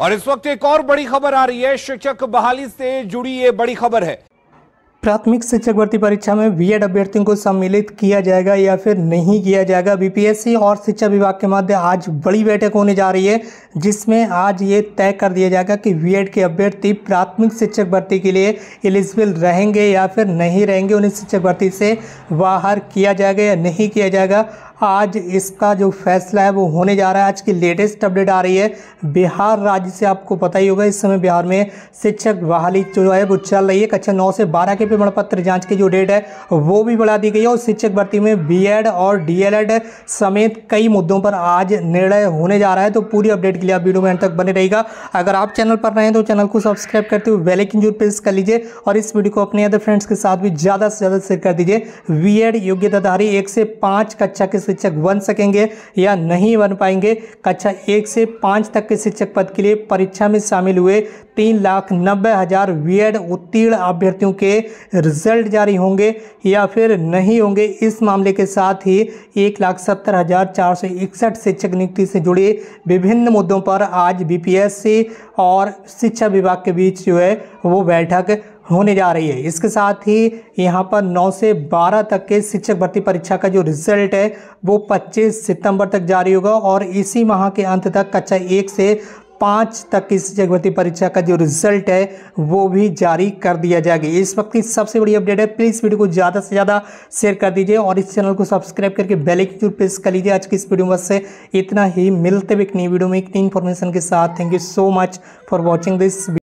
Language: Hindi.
और इस वक्त एक और बड़ी खबर आ रही है शिक्षक बहाली से जुड़ी ये बड़ी खबर है प्राथमिक शिक्षक भर्ती परीक्षा में एड अभ्यर्थियों को सम्मिलित किया जाएगा या फिर नहीं किया जाएगा बीपीएससी और शिक्षा विभाग के मध्य आज बड़ी बैठक होने जा रही है जिसमें आज ये तय कर दिया जाएगा कि बी के अभ्यर्थी प्राथमिक शिक्षक भर्ती के लिए एलिजिबल रहेंगे या फिर नहीं रहेंगे उन्हें शिक्षक भर्ती से बाहर किया जाएगा या नहीं किया जाएगा आज इसका जो फैसला है वो होने जा रहा है आज की लेटेस्ट अपडेट आ रही है बिहार राज्य से आपको पता ही होगा इस समय बिहार में शिक्षक बहाली जो है वो चल रही है कक्षा नौ से बारह के प्रमाण पत्र जाँच की जो डेट है वो भी बढ़ा दी गई है और शिक्षक भर्ती में बी और डी समेत कई मुद्दों पर आज निर्णय होने जा रहा है तो पूरी अपडेट के लिए आप वीडियो में अंत तक बने रहेगा अगर आप चैनल पर रहे हैं तो चैनल को सब्सक्राइब करते हुए बेलाइकिन जरूर प्रेस कर लीजिए और इस वीडियो को अपने अदर फ्रेंड्स के साथ भी ज़्यादा से ज़्यादा शेयर कर दीजिए वी योग्यताधारी एक से पाँच कक्षा के शिक्षक बन सकेंगे या नहीं बन पाएंगे कक्षा एक से पाँच तक के शिक्षक पद के लिए परीक्षा में शामिल हुए तीन लाख नब्बे हज़ार वीएड उत्तीर्ण अभ्यर्थियों के रिजल्ट जारी होंगे या फिर नहीं होंगे इस मामले के साथ ही एक लाख सत्तर हज़ार चार सौ इकसठ शिक्षक नियुक्ति से जुड़े विभिन्न मुद्दों पर आज बीपीएससी और शिक्षा विभाग के बीच जो है वो बैठक होने जा रही है इसके साथ ही यहाँ पर 9 से 12 तक के शिक्षक भर्ती परीक्षा का जो रिजल्ट है वो 25 सितंबर तक जारी होगा और इसी माह के अंत तक कक्षा एक से पाँच तक की शिक्षक भर्ती परीक्षा का जो रिजल्ट है वो भी जारी कर दिया जाएगा इस वक्त की सबसे बड़ी अपडेट है प्लीज़ वीडियो को ज़्यादा से ज़्यादा शेयर कर दीजिए और इस चैनल को सब्सक्राइब करके बेल आइकन जरूर प्रेस कर लीजिए आज की इस वीडियो में से इतना ही मिलते हुए एक नई वीडियो में एक नई इन्फॉर्मेशन के साथ thank you so much for watching this